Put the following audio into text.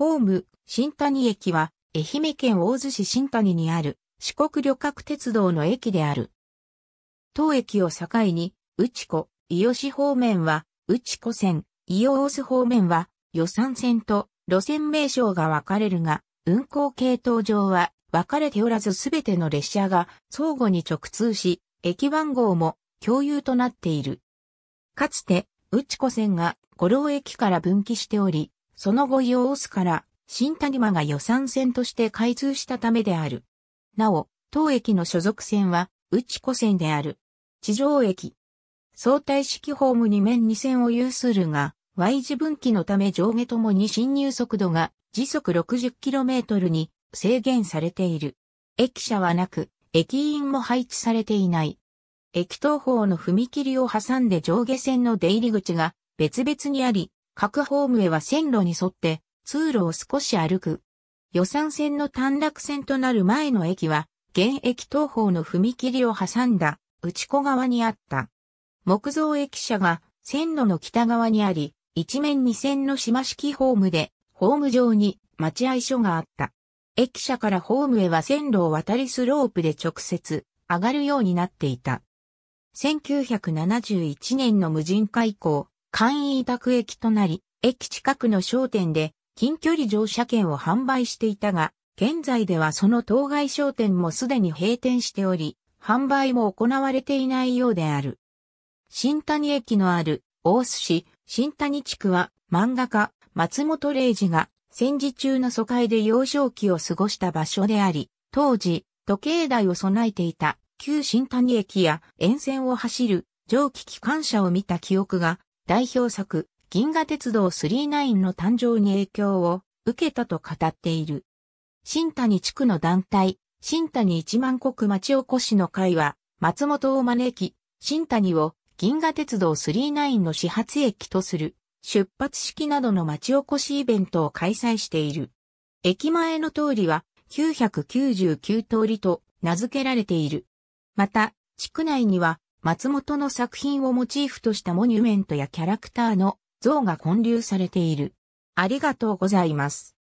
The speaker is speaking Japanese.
ホーム、新谷駅は、愛媛県大洲市新谷にある、四国旅客鉄道の駅である。当駅を境に、内子、伊予市方面は、内子線、伊予大洲方面は、予算線と路線名称が分かれるが、運行系統上は分かれておらずすべての列車が相互に直通し、駅番号も共有となっている。かつて、内子線が五郎駅から分岐しており、その後イオースから新谷間が予算線として開通したためである。なお、当駅の所属線は内湖線である。地上駅。相対式ホーム2面2線を有するが、Y 字分岐のため上下ともに進入速度が時速 60km に制限されている。駅舎はなく、駅員も配置されていない。駅東方の踏切を挟んで上下線の出入り口が別々にあり、各ホームへは線路に沿って通路を少し歩く。予算線の短絡線となる前の駅は、現駅東方の踏切を挟んだ内子側にあった。木造駅舎が線路の北側にあり、一面二線の島式ホームで、ホーム上に待合所があった。駅舎からホームへは線路を渡りスロープで直接上がるようになっていた。1971年の無人化以降、簡易委託駅となり、駅近くの商店で近距離乗車券を販売していたが、現在ではその当該商店もすでに閉店しており、販売も行われていないようである。新谷駅のある大須市新谷地区は漫画家松本零士が戦時中の疎開で幼少期を過ごした場所であり、当時時計台を備えていた旧新谷駅や沿線を走る蒸気機関車を見た記憶が代表作、銀河鉄道39の誕生に影響を受けたと語っている。新谷地区の団体、新谷一万国町おこしの会は、松本を招き、新谷を銀河鉄道39の始発駅とする出発式などの町おこしイベントを開催している。駅前の通りは999通りと名付けられている。また、地区内には松本の作品をモチーフとしたモニュメントやキャラクターの像が建立されている。ありがとうございます。